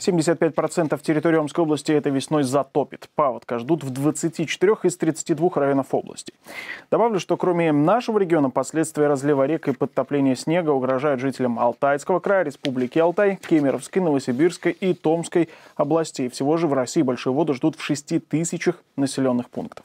75% территории Омской области этой весной затопит. Паводка ждут в 24 из 32 районов области. Добавлю, что кроме нашего региона последствия разлива рек и подтопления снега угрожают жителям Алтайского края, Республики Алтай, Кемеровской, Новосибирской и Томской областей. Всего же в России большую воду ждут в 6 тысячах населенных пунктов.